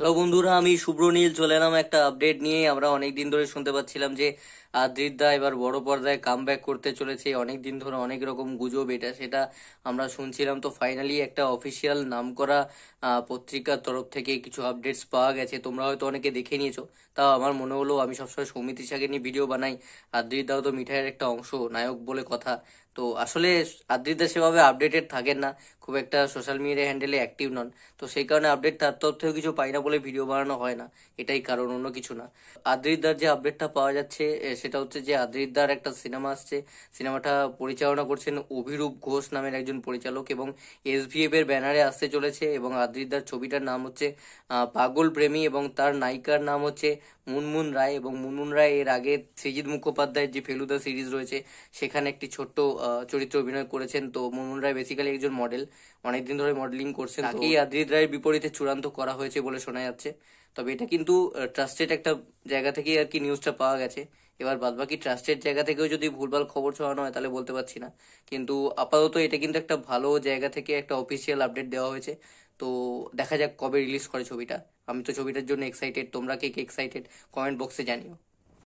hello বন্ধুরা আমি শুভ্রনীল চলে এলাম একটা আপডেট নিয়ে আমরা অনেক দিন ধরে শুনতে পাচ্ছিলাম যে আদ্রিদা এবার বড় পর্দায় কাম করতে চলেছে অনেক দিন ধরে অনেক রকম গুজব এটা সেটা আমরা শুনছিলাম তো ফাইনালি একটা অফিসিয়াল নাম করা পত্রিকার তরফ থেকে কিছু আপডেটস পাওয়া গেছে তোমরা হয়তো অনেকে দেখে নিয়েছো তাও আমার মনে হলো আমি সবসময় সমিতি সাকে নিয়ে ভিডিও বানাই আদ্রিদাও তো মিঠাইয়ের একটা অংশ নায়ক বলে কথা তো আসলে আদ্রিদা সেভাবে আপডেটেড থাকেন না খুব একটা সোশ্যাল মিডিয়া হ্যান্ডেলে অ্যাক্টিভ নন তো সেই কারণে আপডেট তার তথ্যেও কিছু পাই না বলে ভিডিও বানানো হয় না এটাই কারণ অন্য কিছু না আদ্রিদার যে আপডেটটা পাওয়া যাচ্ছে সেটা হচ্ছে যে আদ্রিদার একটা সিনেমা আসছে সিনেমাটা পরিচালনা করছেন অভিরূপ ঘোষ নামের একজন পরিচালক এবং এসভিএফ এর ব্যানারে আসতে চলেছে এবং আদ্রিদার ছবিটার নাম হচ্ছে পাগল প্রেমী এবং তার নায়িকার নাম হচ্ছে মুনমুন রায় এবং মুনমুন রায় এর আগে সৃজিৎ মুখোপাধ্যায়ের যে ফেলুদা সিরিজ রয়েছে সেখানে একটি ছোট্ট চরিত্র অভিনয় করেছেন তো মুনমুন রায় বেসিক্যালি একজন মডেল অনেকদিন ধরে মডেলিং করছেন তাকেই আদ্রিদ রায়ের বিপরীতে চূড়ান্ত করা হয়েছে বলে শোনা যাচ্ছে তবে এটা কিন্তু ট্রাস্টেড একটা জায়গা থেকেই আর কি নিউজটা পাওয়া গেছে এবার বাদবাকি ট্রাস্টের জায়গা থেকেও যদি ভুলভাল খবর ছড়ানো হয় তাহলে বলতে পারছি না কিন্তু আপাতত এটা কিন্তু একটা ভালো জায়গা থেকে একটা অফিসিয়াল আপডেট দেওয়া হয়েছে তো দেখা যাক কবে রিলিজ করে ছবিটা আমি তো ছবিটার জন্য এক্সাইটেড তোমরা কে কে এক্সাইটেড কমেন্ট বক্সে জানিও